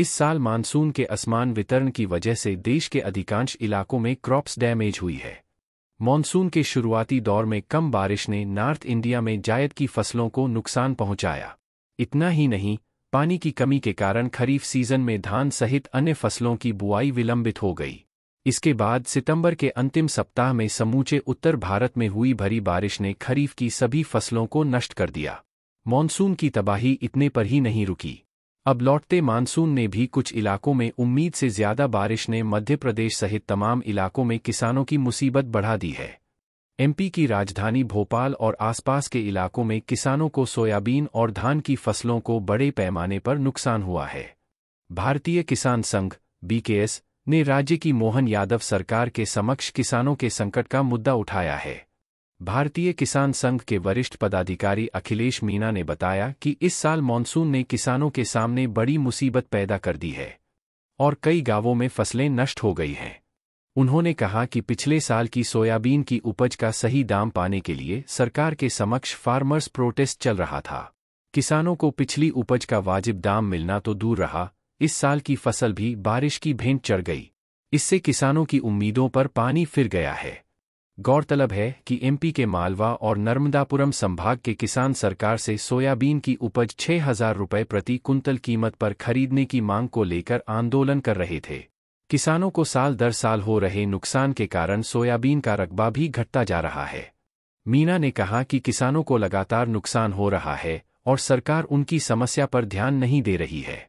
इस साल मानसून के असमान वितरण की वजह से देश के अधिकांश इलाकों में क्रॉप्स डैमेज हुई है मानसून के शुरुआती दौर में कम बारिश ने नॉर्थ इंडिया में जायद की फसलों को नुकसान पहुंचाया इतना ही नहीं पानी की कमी के कारण खरीफ सीजन में धान सहित अन्य फसलों की बुआई विलंबित हो गई इसके बाद सितंबर के अंतिम सप्ताह में समूचे उत्तर भारत में हुई भरी बारिश ने खरीफ की सभी फसलों को नष्ट कर दिया मानसून की तबाही इतने पर ही नहीं रुकी अब लौटते मानसून ने भी कुछ इलाकों में उम्मीद से ज्यादा बारिश ने मध्य प्रदेश सहित तमाम इलाकों में किसानों की मुसीबत बढ़ा दी है एमपी की राजधानी भोपाल और आसपास के इलाकों में किसानों को सोयाबीन और धान की फसलों को बड़े पैमाने पर नुकसान हुआ है भारतीय किसान संघ बीकेएस ने राज्य की मोहन यादव सरकार के समक्ष किसानों के संकट का मुद्दा उठाया है भारतीय किसान संघ के वरिष्ठ पदाधिकारी अखिलेश मीणा ने बताया कि इस साल मॉनसून ने किसानों के सामने बड़ी मुसीबत पैदा कर दी है और कई गांवों में फसलें नष्ट हो गई हैं उन्होंने कहा कि पिछले साल की सोयाबीन की उपज का सही दाम पाने के लिए सरकार के समक्ष फार्मर्स प्रोटेस्ट चल रहा था किसानों को पिछली उपज का वाजिब दाम मिलना तो दूर रहा इस साल की फसल भी बारिश की भेंट चढ़ गई इससे किसानों की उम्मीदों पर पानी फिर गया है गौरतलब है कि एमपी के मालवा और नर्मदापुरम संभाग के किसान सरकार से सोयाबीन की उपज छह हजार रुपये प्रति कुंतल कीमत पर खरीदने की मांग को लेकर आंदोलन कर रहे थे किसानों को साल दर साल हो रहे नुकसान के कारण सोयाबीन का रकबा भी घटता जा रहा है मीना ने कहा कि किसानों को लगातार नुकसान हो रहा है और सरकार उनकी समस्या पर ध्यान नहीं दे रही है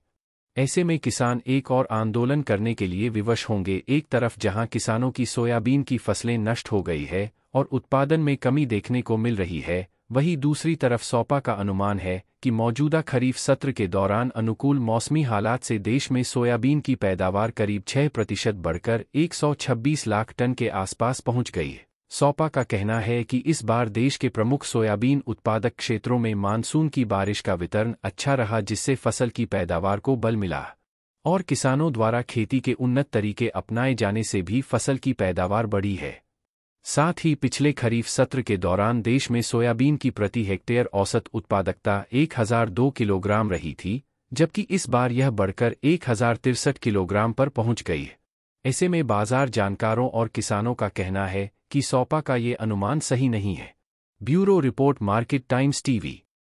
ऐसे में किसान एक और आंदोलन करने के लिए विवश होंगे एक तरफ जहां किसानों की सोयाबीन की फसलें नष्ट हो गई है और उत्पादन में कमी देखने को मिल रही है वहीं दूसरी तरफ सौपा का अनुमान है कि मौजूदा खरीफ सत्र के दौरान अनुकूल मौसमी हालात से देश में सोयाबीन की पैदावार करीब 6 प्रतिशत बढ़कर 126 लाख टन के आसपास पहुंच गई है सौपा का कहना है कि इस बार देश के प्रमुख सोयाबीन उत्पादक क्षेत्रों में मानसून की बारिश का वितरण अच्छा रहा जिससे फसल की पैदावार को बल मिला और किसानों द्वारा खेती के उन्नत तरीके अपनाए जाने से भी फसल की पैदावार बढ़ी है साथ ही पिछले खरीफ सत्र के दौरान देश में सोयाबीन की प्रति हेक्टेयर औसत उत्पादकता 1002 किलोग्राम रही थी जबकि इस बार यह बढ़कर एक किलोग्राम पर पहुंच गई ऐसे में बाजार जानकारों और किसानों का कहना है कि सौपा का ये अनुमान सही नहीं है bureau report market times TV